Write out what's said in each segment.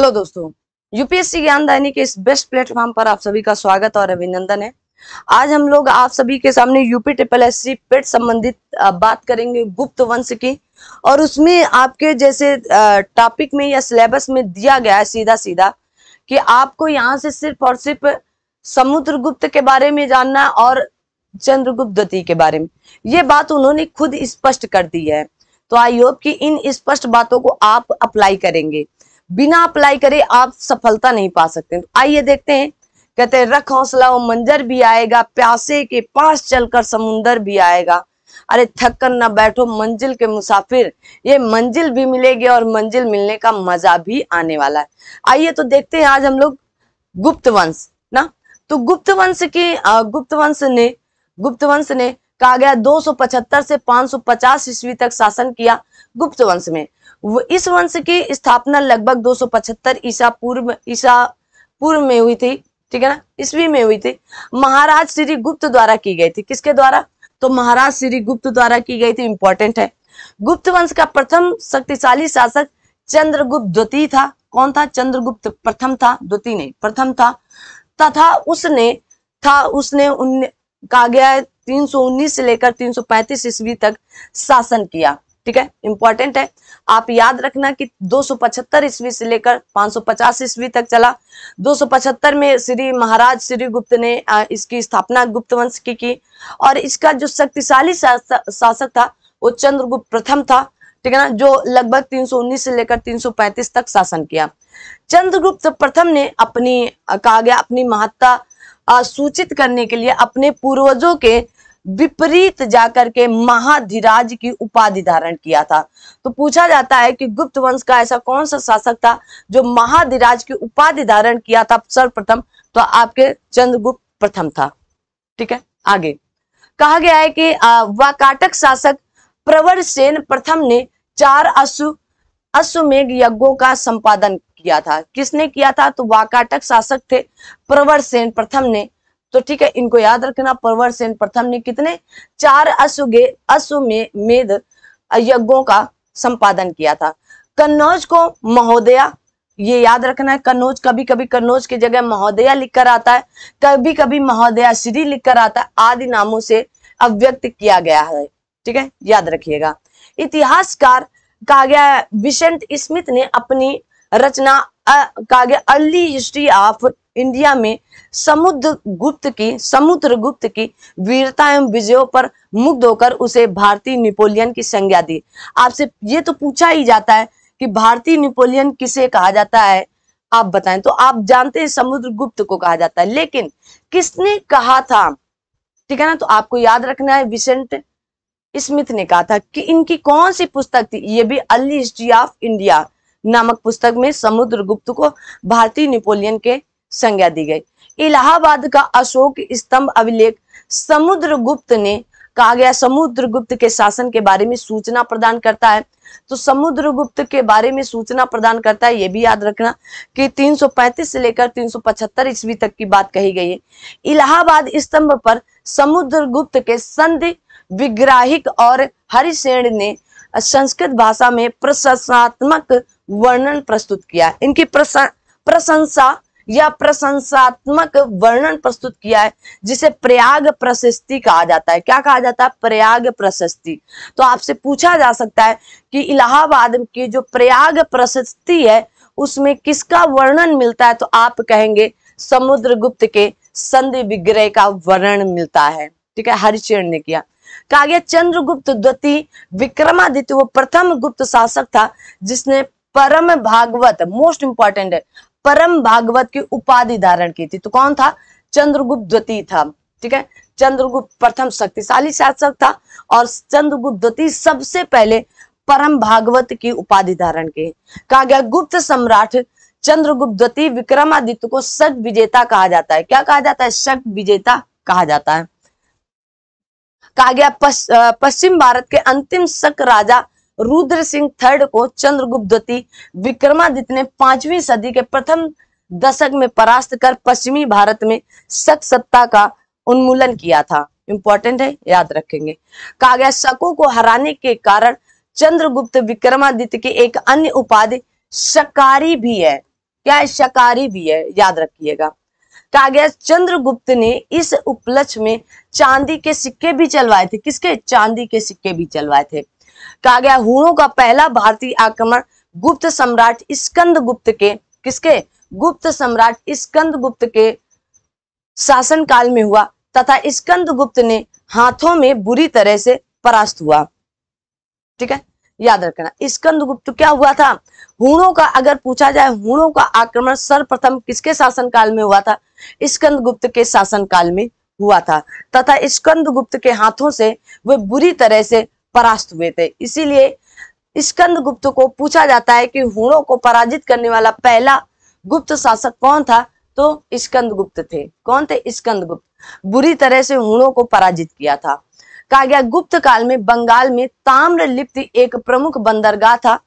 Hello दोस्तों UPSC ज्ञानदानी के इस बेस्ट प्लेटफॉर्म पर आप सभी का स्वागत और अभिनंदन है आज हम लोग आप सभी के सामने UP triple S C PET संबंधित बात करेंगे गुप्त वंश की और उसमें आपके जैसे टॉपिक में या सिलेबस में दिया गया है सीधा सीधा कि आपको यहाँ से सिर्फ और सिर्फ समुद्रगुप्त के बारे में जानना और चंद्रगुप्त द्वितीय के बारे में ये बात उन्होंने खुद स्पष्ट कर दी है तो आई होप कि इन स्पष्ट बातों को आप अप्लाई करेंगे बिना अप्लाई करे आप सफलता नहीं पा सकते तो आइए देखते हैं कहते हैं रख हौसला वो मंजर भी आएगा प्यासे के पास चलकर समुंदर भी आएगा अरे थक कर ना बैठो मंजिल के मुसाफिर ये मंजिल भी मिलेगी और मंजिल मिलने का मजा भी आने वाला है आइए तो देखते हैं आज हम लोग गुप्त वंश ना तो गुप्त वंश की गुप्त वंश ने गुप्त वंश ने कहा गया 275 से 550 ईस्वी तक शासन किया गुप्त वंश में इस वंश की स्थापना लगभग 275 ईसा पूर्व ईसा पूर्व में हुई थी ठीक है ना ईस्वी में हुई थी महाराज श्री गुप्त द्वारा की गई थी किसके द्वारा तो महाराज श्री गुप्त द्वारा की गई थी इंपॉर्टेंट है गुप्त वंश का प्रथम शक्तिशाली शासक चंद्रगुप्त द्वितीय था कौन था चंद्रगुप्त प्रथम था द्वितीय नहीं प्रथम था तथा उसने था उसने उन कहा गया है तीन से लेकर 335 ईस्वी तक शासन किया ठीक है इंपॉर्टेंट है आप याद रखना कि 275 ईस्वी से लेकर 550 ईस्वी तक चला 275 में श्री महाराज श्री गुप्त ने इसकी स्थापना गुप्त वंश की की और इसका जो शक्तिशाली शासक था वो चंद्रगुप्त प्रथम था ठीक है ना जो लगभग 319 से लेकर 335 तक शासन किया चंद्रगुप्त प्रथम ने अपनी कहा गया अपनी महत्ता सूचित करने के लिए अपने पूर्वजों के विपरीत जाकर के महाधिराज की उपाधि धारण किया था तो पूछा जाता है कि गुप्त वंश का ऐसा कौन सा शासक था जो महाधिराज की उपाधि धारण किया था सर्वप्रथम तो आपके चंद्रगुप्त प्रथम था ठीक है आगे कहा गया है कि वाकाटक शासक प्रवर सेन प्रथम ने चार अश्व अश्वमेघ यज्ञों का संपादन किया था किसने किया था तो वाकाटक शासक थे प्रवर सेन प्रथम ने तो ठीक है इनको याद रखना परवर सेन प्रथम ने कितने चार अश्वगे अश्वमेध यज्ञों का संपादन किया था कन्नौज को महोदया ये याद रखना है कन्नौज कभी कभी कन्नौज की जगह महोदया लिखकर आता है कभी कभी महोदया श्री लिखकर आता है आदि नामों से अव्यक्त किया गया है ठीक है याद रखिएगा इतिहासकार कहा गया स्मित ने अपनी रचना कहा गया अर्ली हिस्ट्री ऑफ इंडिया में समुद्र गुप्त की समुद्र गुप्त की वीरता एवं विजयों पर मुग्ध होकर उसे भारतीय नेपोलियन की संज्ञा दी आपसे ये तो पूछा ही जाता है कि भारतीय नेपोलियन किसे कहा जाता है आप बताएं तो आप जानते हैं समुद्र गुप्त को कहा जाता है लेकिन किसने कहा था ठीक है ना तो आपको याद रखना है विसेंट स्मिथ ने कहा था कि इनकी कौन सी पुस्तक थी ये भी अली हिस्ट्री ऑफ इंडिया नामक पुस्तक में समुद्र गुप्त को भारतीय नेपोलियन के संज्ञा दी गई इलाहाबाद का अशोक स्तंभ अभिलेख समुद्रगुप्त ने कहा गया समुद्रगुप्त के शासन के बारे में सूचना प्रदान करता है तो समुद्रगुप्त के बारे में सूचना प्रदान करता है यह भी याद रखना कि 335 से लेकर 375 ईस्वी तक की बात कही गई है इलाहाबाद स्तंभ पर समुद्रगुप्त के संधि विग्राहिक और हरिशेण ने संस्कृत भाषा में प्रशंसात्मक वर्णन प्रस्तुत किया इनकी प्रशंसा या प्रशंसात्मक वर्णन प्रस्तुत किया है जिसे प्रयाग प्रशस्ति कहा जाता है क्या कहा जाता है प्रयाग प्रशस्ति तो आपसे पूछा जा सकता है कि इलाहाबाद की जो प्रयाग प्रशस्ति है उसमें किसका वर्णन मिलता है तो आप कहेंगे समुद्रगुप्त के संधि विग्रह का वर्णन मिलता है ठीक है हरिचरण ने किया कहा गया चंद्रगुप्त द्वितीय विक्रमादित्य वो प्रथम गुप्त शासक था जिसने परम भागवत मोस्ट इंपॉर्टेंट है परम भागवत की उपाधि धारण की थी तो कौन था चंद्रगुप्त द्वितीय था ठीक है चंद्रगुप्त प्रथम शक्तिशाली शासक था और चंद्रगुप्त द्वितीय सबसे पहले परम भागवत की उपाधि धारण की कहा गया गुप्त सम्राट चंद्रगुप्त द्वितीय विक्रमादित्य को सट विजेता कहा जाता है क्या कहा जाता है सट विजेता कहा जाता है कहा गया पश्चिम भारत के अंतिम शक राजा रुद्र सिंह थर्ड को चंद्रगुप्त विक्रमादित्य ने पांचवी सदी के प्रथम दशक में परास्त कर पश्चिमी भारत में शक सत्ता का उन्मूलन किया था इंपॉर्टेंट है याद रखेंगे कहा गया शकों को हराने के कारण चंद्रगुप्त विक्रमादित्य की एक अन्य उपाधि शकारी भी है क्या है शकारी भी है याद रखिएगा कहा गया चंद्रगुप्त ने इस उपलक्ष्य में चांदी के सिक्के भी चलवाए थे किसके चांदी के सिक्के भी चलवाए थे कहा गया हुणों का पहला भारतीय आक्रमण गुप्त सम्राट स्कंद गुप्त के किसके गुप्त सम्राट स्कंद गुप्त के शासन काल में हुआ तथा स्कंद गुप्त ने हाथों में बुरी तरह से परास्त हुआ ठीक है याद रखना स्कंद गुप्त क्या हुआ था हुणों का अगर पूछा जाए हुणों का आक्रमण सर्वप्रथम किसके शासन काल में हुआ था स्कंद गुप्त के शासन काल में हुआ था तथा स्कंद गुप्त के हाथों से वे बुरी तरह से परास्त हुए थे इसीलिए स्कंद गुप्त को पूछा जाता है कि हुणों को पराजित करने वाला पहला गुप्त शासक कौन था तो स्कंद गुप्त थे कौन थे स्कंद गुप्त बुरी तरह से हुणों को पराजित किया था कहा गया गुप्त काल में बंगाल में ताम्र लिप्त एक प्रमुख बंदरगाह था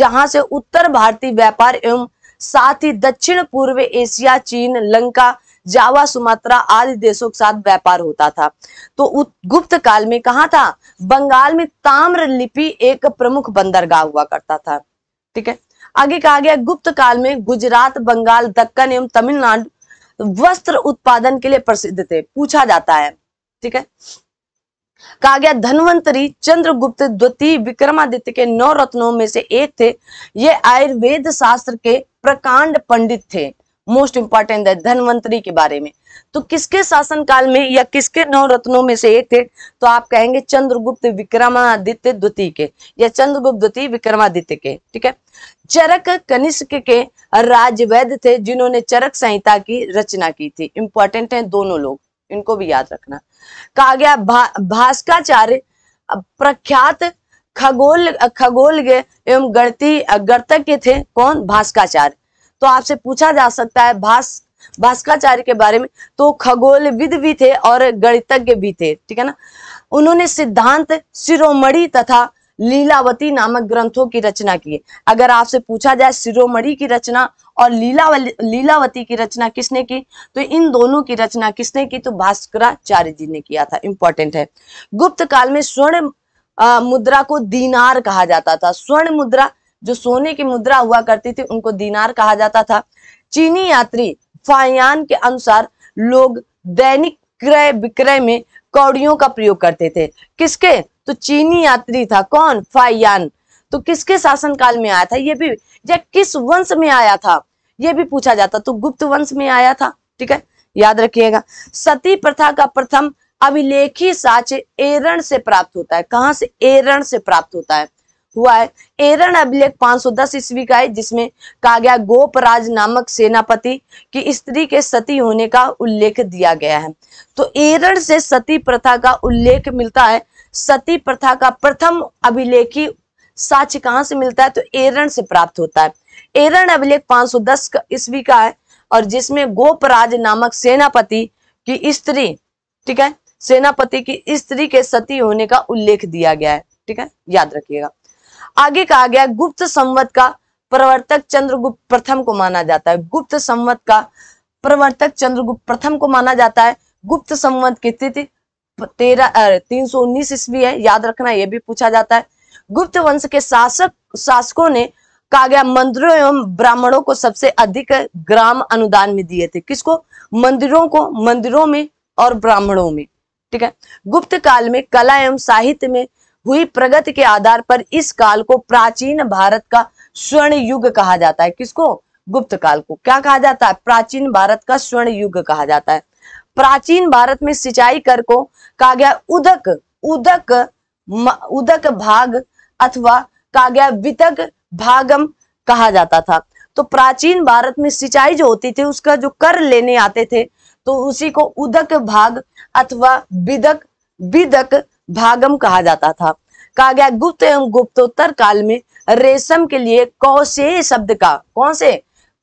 जहां से उत्तर भारतीय व्यापार एवं साथ ही दक्षिण पूर्व एशिया चीन लंका जावा सुमात्रा आदि देशों के साथ व्यापार होता था तो गुप्त काल में कहा था बंगाल में ताम्र लिपि एक प्रमुख बंदरगाह हुआ करता था ठीक है आगे कहा गया गुप्त काल में गुजरात बंगाल दक्कन एवं तमिलनाडु वस्त्र उत्पादन के लिए प्रसिद्ध थे पूछा जाता है ठीक है कहा गया धनवंतरी चंद्रगुप्त द्वितीय विक्रमादित्य के नौ रत्नों में से एक थे ये आयुर्वेद शास्त्र के प्रकांड पंडित थे मोस्ट इंपॉर्टेंट है धनवंतरी के बारे में तो किसके शासनकाल में या किसके नौ रत्नों में से एक थे तो आप कहेंगे चंद्रगुप्त विक्रमादित्य द्वितीय के या चंद्रगुप्त द्वितीय विक्रमादित्य के ठीक है चरक कनिष्क के राजवैद्य थे जिन्होंने चरक संहिता की रचना की थी इंपॉर्टेंट है दोनों लोग इनको भी याद रखना कहा गया भा, भास्काचार्य प्रख्यात खगोल खगोल एवं गणती गणतज्ञ थे कौन भास्काचार्य तो आपसे पूछा जा सकता है भास भास्काचार्य के बारे में तो खगोलविद भी थे और गणितज्ञ भी थे ठीक है ना उन्होंने सिद्धांत शिरोमणि तथा लीलावती नामक ग्रंथों की रचना की है अगर आपसे पूछा जाए शिरोमणि की रचना और लीला लीलावती की रचना किसने की तो इन दोनों की रचना किसने की तो भास्कराचार्य जी ने किया था इंपॉर्टेंट है गुप्त काल में स्वर्ण मुद्रा को दीनार कहा जाता था स्वर्ण मुद्रा जो सोने की मुद्रा हुआ करती थी उनको दीनार कहा जाता था चीनी यात्री फायान के अनुसार लोग दैनिक क्रय विक्रय में कौड़ियों का प्रयोग करते थे किसके तो चीनी यात्री था कौन फायान तो किसके शासनकाल में आया था ये भी या किस वंश में आया था ये भी पूछा जाता तो गुप्त वंश में आया था ठीक है याद रखिएगा सती प्रथा का प्रथम अभिलेखी साक्ष्य एरण से प्राप्त होता है कहां से एरण से प्राप्त होता है हुआ है एरन अभिलेख 510 ईस्वी का है जिसमें कहा गया गोपराज नामक सेनापति की स्त्री के सती होने का उल्लेख दिया गया है तो एरन से सती प्रथा का उल्लेख मिलता है सती प्रथा का प्रथम अभिलेखी साक्ष्य कहां से मिलता है तो एरन से प्राप्त होता है एरन अभिलेख 510 ईस्वी का है और जिसमें गोपराज नामक सेनापति की स्त्री ठीक है सेनापति की स्त्री के सती होने का उल्लेख दिया गया है ठीक है याद रखिएगा आगे कहा गया गुप्त संवत का प्रवर्तक चंद्रगुप्त प्रथम को माना जाता है गुप्त संवत का प्रवर्तक चंद्रगुप्त प्रथम को माना जाता है गुप्त संवत की तिथि तेरह तीन सौ उन्नीस ईस्वी है याद रखना यह भी पूछा जाता है गुप्त वंश के शासक शासकों ने कहा गया मंदिरों एवं ब्राह्मणों को सबसे अधिक ग्राम अनुदान में दिए थे किसको मंदिरों को मंदिरों में और ब्राह्मणों में ठीक है गुप्त काल में कला एवं साहित्य में हुई प्रगति के आधार पर इस काल को प्राचीन भारत का स्वर्ण युग कहा जाता है किसको गुप्त काल को क्या कहा जाता है प्राचीन भारत का स्वर्ण युग कहा जाता है प्राचीन भारत में सिंचाई कर को कहा गया उदक उदक उदक भाग अथवा कहा गया वितक भागम कहा जाता था तो प्राचीन भारत में सिंचाई जो होती थी उसका जो कर लेने आते थे तो उसी को उदक भाग अथवा विदक विदक भागम कहा जाता था कहा गया गुप्त एवं गुप्तोत्तर काल में रेशम के लिए कौशे शब्द का कौन से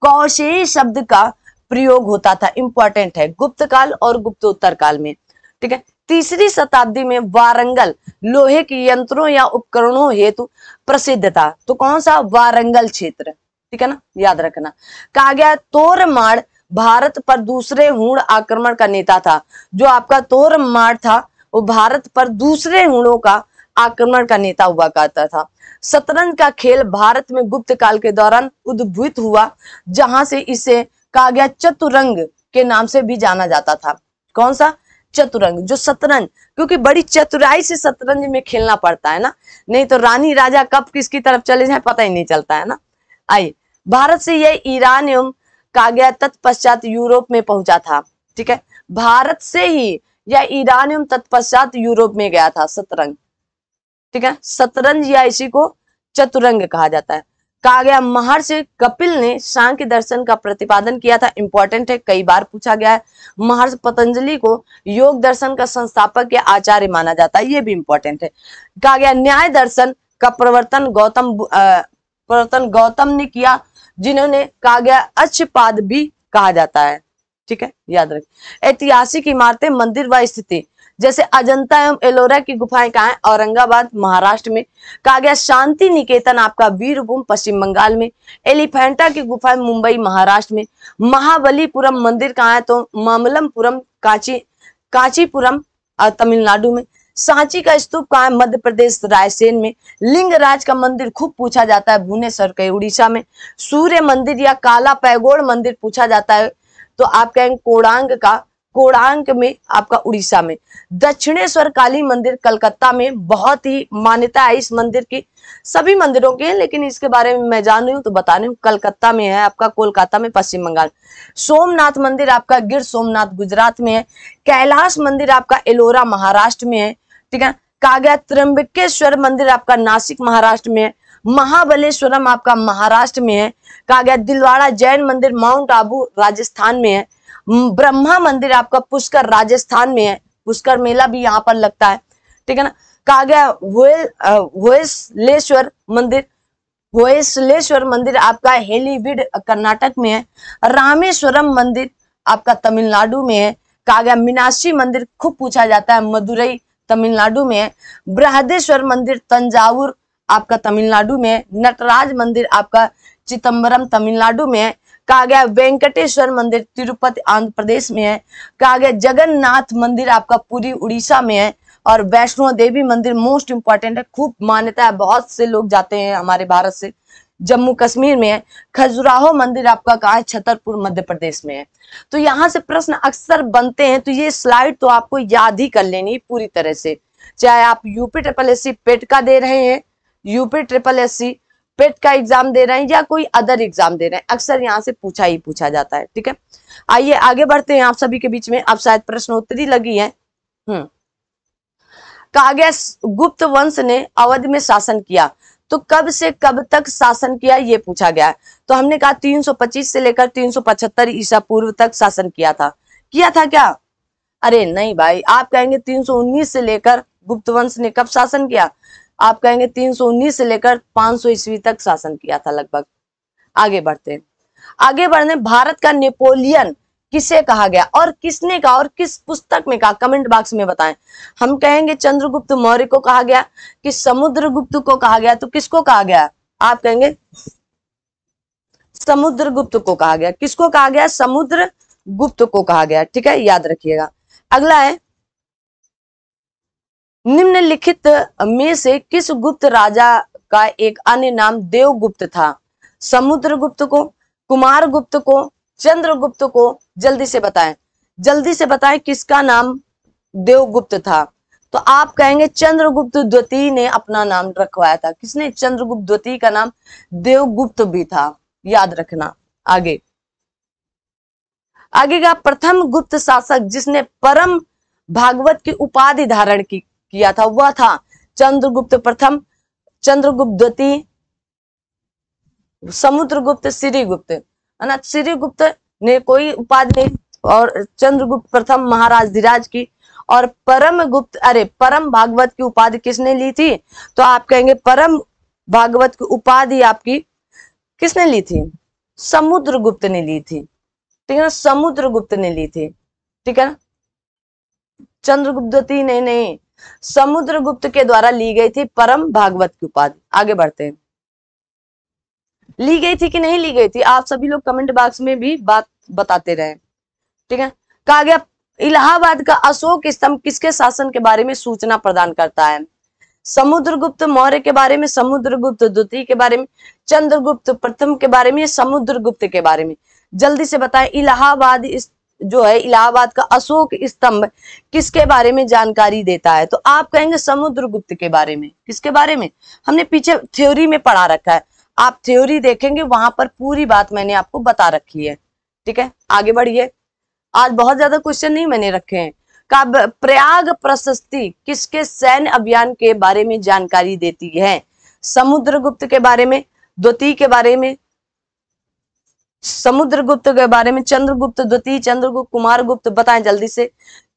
कौशे शब्द का प्रयोग होता था इंपॉर्टेंट है गुप्त काल और गुप्तोत्तर काल में ठीक है तीसरी शताब्दी में वारंगल लोहे के यंत्रों या उपकरणों हेतु प्रसिद्ध था तो कौन सा वारंगल क्षेत्र ठीक है ना याद रखना कहा गया तोरमाड़ भारत पर दूसरे हूण आक्रमण का नेता था जो आपका तोरमाड़ था वो भारत पर दूसरे हुणों का आक्रमण का नेता हुआ करता था शतरंज का खेल भारत में गुप्त काल के दौरान उद्भूत हुआ जहां से इसे कहा गया चतुरंग के नाम से भी जाना जाता था कौन सा चतुरंग जो शतरंज क्योंकि बड़ी चतुराई से शतरंज में खेलना पड़ता है ना नहीं तो रानी राजा कब किसकी तरफ चले जाए पता ही नहीं चलता है ना आइए भारत से यह ईरान एवं काग्या तत्पश्चात यूरोप में पहुंचा था ठीक है भारत से ही या ईरान एवं तत्पश्चात यूरोप में गया था सतरंग ठीक है सतरंज या इसी को चतुरंग कहा जाता है कहा गया महर्षि कपिल ने सांख्य दर्शन का प्रतिपादन किया था इंपॉर्टेंट है कई बार पूछा गया है महर्षि पतंजलि को योग दर्शन का संस्थापक या आचार्य माना जाता है ये भी इंपॉर्टेंट है कहा गया न्याय दर्शन का प्रवर्तन गौतम प्रवर्तन गौतम ने किया जिन्होंने कहा गया पाद भी कहा जाता है ठीक है याद रखें ऐतिहासिक इमारतें मंदिर व स्थिति जैसे अजंता एवं एलोरा की गुफाएं कहा है औरंगाबाद महाराष्ट्र में कहा गया शांति निकेतन आपका वीरभूम पश्चिम बंगाल में एलिफेंटा की गुफाएं मुंबई महाराष्ट्र में महाबलीपुरम मंदिर कहा है तो मामलमपुरम कांची कांचीपुरम तमिलनाडु में सांची का स्तूप कहा है मध्य प्रदेश रायसेन में लिंगराज का मंदिर खूब पूछा जाता है भुवनेश्वर के उड़ीसा में सूर्य मंदिर या काला पैगोड़ मंदिर पूछा जाता है तो आप कहेंगे कोणांग का कोणांक में आपका उड़ीसा में दक्षिणेश्वर काली मंदिर कलकत्ता में बहुत ही मान्यता है इस मंदिर की सभी मंदिरों के लेकिन इसके बारे में मैं जान रही हूँ तो बता रही हूँ कलकत्ता में है आपका कोलकाता में पश्चिम बंगाल सोमनाथ मंदिर आपका गिर सोमनाथ गुजरात में है कैलाश मंदिर आपका एलोरा महाराष्ट्र में है ठीक है कागया त्रंबकेश्वर मंदिर आपका नासिक महाराष्ट्र में है महाबलेश्वरम आपका महाराष्ट्र में है कहा गया दिलवाड़ा जैन मंदिर माउंट आबू राजस्थान में है ब्रह्मा मंदिर आपका पुष्कर राजस्थान में है पुष्कर मेला भी यहाँ पर लगता है ठीक है ना कहा गया वेल मंदिर वोसलेश्वर मंदिर आपका हेलीविड कर्नाटक में है रामेश्वरम मंदिर आपका तमिलनाडु में है कहा गया मीनाक्षी मंदिर खूब पूछा जाता है मदुरई तमिलनाडु में है बृहदेश्वर मंदिर तंजावुर आपका तमिलनाडु में नटराज मंदिर आपका चिदम्बरम तमिलनाडु में कहा गया वेंकटेश्वर मंदिर तिरुपति आंध्र प्रदेश में है कहा गया जगन्नाथ मंदिर आपका पूरी उड़ीसा में है और वैष्णो देवी मंदिर मोस्ट इंपॉर्टेंट है खूब मान्यता है बहुत से लोग जाते हैं हमारे भारत से जम्मू कश्मीर में है खजुराहो मंदिर आपका कहा है छतरपुर मध्य प्रदेश में है तो यहाँ से प्रश्न अक्सर बनते हैं तो ये स्लाइड तो आपको याद ही कर लेनी पूरी तरह से चाहे आप यूपी ट्रिपल एस पेट का दे रहे हैं यूपी ट्रिपल एस पेट का एग्जाम दे रहे हैं या कोई अदर एग्जाम दे रहे हैं अक्सर यहाँ से पूछा ही पूछा जाता है ठीक है आइए आगे बढ़ते हैं आप सभी के बीच में अब शायद प्रश्नोत्तरी लगी है हम्म। कागज गुप्त वंश ने अवध में शासन किया तो कब से कब तक शासन किया ये पूछा गया है तो हमने कहा 325 से लेकर 375 ईसा पूर्व तक शासन किया था किया था क्या अरे नहीं भाई आप कहेंगे 319 से लेकर गुप्त वंश ने कब शासन किया आप कहेंगे 319 से लेकर 500 ईस्वी तक शासन किया था लगभग आगे बढ़ते हैं आगे बढ़ने भारत का नेपोलियन किसे कहा गया और किसने कहा और किस पुस्तक में कहा कमेंट बॉक्स में बताएं हम कहेंगे चंद्रगुप्त मौर्य को कहा गया कि समुद्रगुप्त को कहा गया तो किसको कहा गया आप कहेंगे समुद्रगुप्त को कहा गया किसको कहा गया समुद्र गुप्त को कहा गया ठीक है याद रखिएगा अगला है निम्नलिखित में से किस गुप्त राजा का एक अन्य नाम देवगुप्त था समुद्रगुप्त को कुमार गुप्त को चंद्रगुप्त को जल्दी से बताएं जल्दी से बताएं किसका नाम देवगुप्त था तो आप कहेंगे चंद्रगुप्त द्वितीय ने अपना नाम रखवाया था किसने चंद्रगुप्त द्वितीय का नाम देवगुप्त भी था याद रखना आगे आगे का प्रथम गुप्त शासक जिसने परम भागवत की उपाधि धारण की किया था वह था चंद्रगुप्त प्रथम चंद्रगुप्त द्वितीय समुद्रगुप्त श्रीगुप्त है ना श्रीगुप्त ने कोई उपाधि नहीं और चंद्रगुप्त प्रथम महाराज धीराज की और परम गुप्त अरे परम भागवत की उपाधि किसने ली थी तो आप कहेंगे परम भागवत की उपाधि आपकी किसने ली थी समुद्रगुप्त ने ली थी ठीक है ना समुद्रगुप्त ने ली थी ठीक है ना चंद्रगुप्त द्वितीय नहीं नहीं समुद्रगुप्त के द्वारा ली गई थी परम भागवत की उपाधि आगे बढ़ते हैं ली गई थी कि नहीं ली गई थी आप सभी लोग कमेंट बॉक्स में भी बात बताते रहे ठीक है कहा गया इलाहाबाद का अशोक स्तंभ किसके शासन के बारे में सूचना प्रदान करता है समुद्रगुप्त मौर्य के बारे में समुद्रगुप्त द्वितीय के बारे में चंद्रगुप्त प्रथम के बारे में समुद्रगुप्त के बारे में जल्दी से बताएं इलाहाबाद जो है इलाहाबाद का अशोक स्तंभ किसके बारे में जानकारी देता है तो आप कहेंगे समुद्रगुप्त के बारे में किसके बारे में हमने पीछे थ्योरी में पढ़ा रखा है आप थ्योरी देखेंगे वहां पर पूरी बात मैंने आपको बता रखी है ठीक है आगे बढ़िए आज बहुत ज्यादा क्वेश्चन नहीं मैंने रखे हैं का प्रयाग प्रशस्ति किसके सैन्य अभियान के बारे में जानकारी देती है समुद्रगुप्त के बारे में द्वितीय के बारे में समुद्रगुप्त के बारे में चंद्रगुप्त द्वितीय चंद्रगुप्त कुमार गुप्त बताएं जल्दी से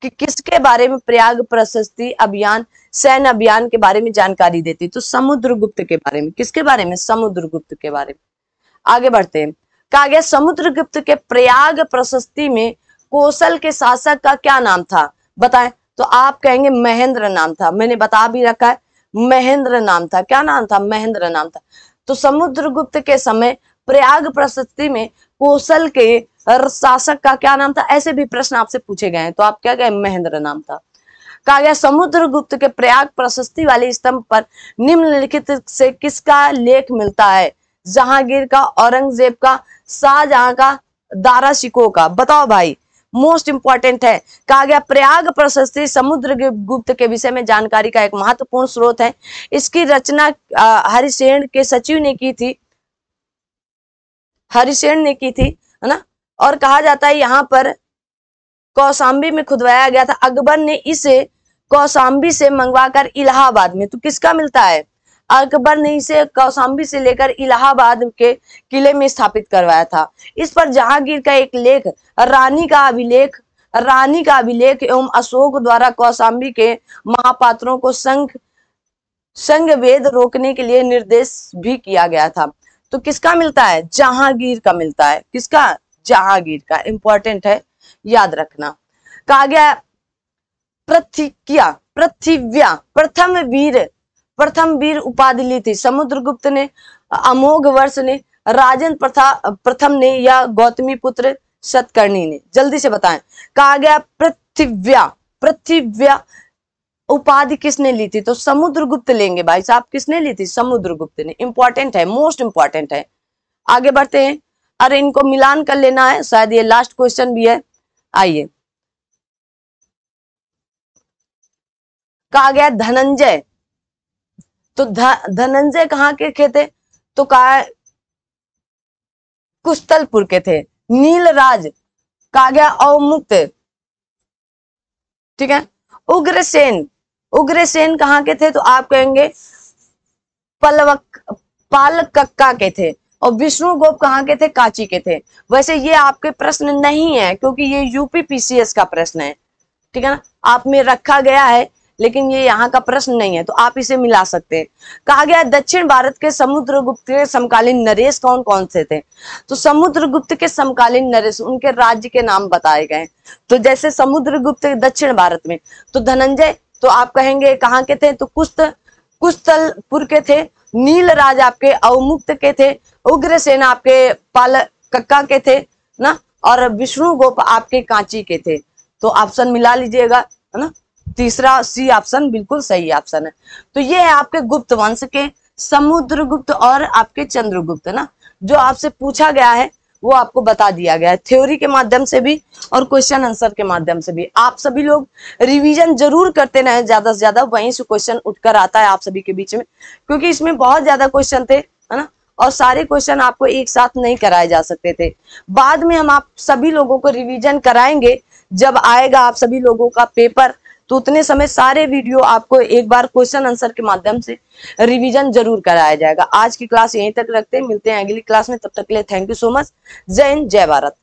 कि किसके बारे में प्रयाग प्रशस्ति अभियान सैन्य अभियान के बारे में जानकारी देती तो समुद्रगुप्त के बारे में किसके बारे में समुद्रगुप्त के बारे में आगे बढ़ते हैं कहा गया समुद्रगुप्त के प्रयाग प्रशस्ति में कौशल के शासक का क्या नाम था बताएं तो आप कहेंगे महेंद्र नाम था मैंने बता भी रखा है महेंद्र नाम था क्या नाम था महेंद्र नाम था तो समुद्रगुप्त के समय प्रयाग प्रशस्ति में कौशल के शासक का क्या नाम था ऐसे भी प्रश्न आपसे पूछे गए हैं तो आप क्या गए महेंद्र नाम था कहा गया समुद्रगुप्त के प्रयाग प्रशस्ति वाले स्तंभ पर निम्नलिखित से किसका लेख मिलता है जहांगीर का औरंगजेब का शाहजहां का दारा शिको का बताओ भाई मोस्ट इंपॉर्टेंट है कहा गया प्रयाग प्रशस्ति समुद्र गुप्त के विषय में जानकारी का एक महत्वपूर्ण स्रोत है इसकी रचना हरिसेन के सचिव ने की थी हरिसेन ने की थी है ना और कहा जाता है यहाँ पर कौसाम्बी में खुदवाया गया था अकबर ने इसे कौसाम्बी से मंगवाकर इलाहाबाद में तो किसका मिलता है अकबर ने इसे कौसाम्बी से लेकर इलाहाबाद के किले में स्थापित करवाया था इस पर जहांगीर का एक लेख रानी का अभिलेख रानी का अभिलेख एवं अशोक द्वारा कौसाम्बी के महापात्रों को संघ संघ वेद रोकने के लिए निर्देश भी किया गया था तो किसका मिलता है जहांगीर का मिलता है किसका जहांगीर का इंपॉर्टेंट है याद रखना कहा गया पृथ्व्या पृथ्व्या प्रथम वीर प्रथम वीर उपाधि ली थी समुद्रगुप्त ने अमोघ वर्ष ने राजन प्रथा प्रथम ने या गौतमी पुत्र सतकर्णी ने जल्दी से बताएं कहा गया पृथ्व्या पृथ्व्या उपाधि किसने ली थी तो समुद्रगुप्त लेंगे भाई साहब किसने ली थी समुद्रगुप्त ने इंपॉर्टेंट है मोस्ट इंपॉर्टेंट है आगे बढ़ते हैं अरे इनको मिलान कर लेना है शायद ये लास्ट क्वेश्चन भी है आइए कहा गया धनंजय तो धनंजय कहाँ के, के थे तो कहा कुश्तलपुर के थे नीलराज कहा गया अवमुक्त ठीक है उग्रसेन उग्रसेन कहाँ के थे तो आप कहेंगे पलवक पालकक्का के थे और विष्णु गोप कहाँ के थे कांची के थे वैसे ये आपके प्रश्न नहीं है क्योंकि ये यूपी पीसीएस का प्रश्न है ठीक है ना आप में रखा गया है लेकिन ये यहाँ का प्रश्न नहीं है तो आप इसे मिला सकते हैं कहा गया दक्षिण भारत के समुद्रगुप्त के समकालीन नरेश कौन कौन से थे तो समुद्रगुप्त के समकालीन नरेश उनके राज्य के नाम बताए गए तो जैसे समुद्रगुप्त दक्षिण भारत में तो धनंजय तो आप कहेंगे कहाँ के थे तो कुस्त कुस्तलपुर के थे नील राज आपके अवमुक्त के थे उग्र सेना आपके पाल कक्का के थे ना और विष्णु गोप आपके कांची के थे तो ऑप्शन मिला लीजिएगा है ना तीसरा सी ऑप्शन बिल्कुल सही ऑप्शन है तो ये है आपके गुप्त वंश के समुद्रगुप्त और आपके चंद्रगुप्त ना जो आपसे पूछा गया है वो आपको बता दिया गया है थ्योरी के माध्यम से भी और क्वेश्चन आंसर के माध्यम से भी आप सभी लोग रिवीजन जरूर करते रहे ज्यादा से ज्यादा वहीं से क्वेश्चन उठकर आता है आप सभी के बीच में क्योंकि इसमें बहुत ज्यादा क्वेश्चन थे है ना और सारे क्वेश्चन आपको एक साथ नहीं कराए जा सकते थे बाद में हम आप सभी लोगों को रिविजन कराएंगे जब आएगा आप सभी लोगों का पेपर तो उतने समय सारे वीडियो आपको एक बार क्वेश्चन आंसर के माध्यम से रिवीजन जरूर कराया जाएगा आज की क्लास यहीं तक रखते हैं मिलते हैं अगली क्लास में तब तक के लिए थैंक यू सो मच जय हिंद जय भारत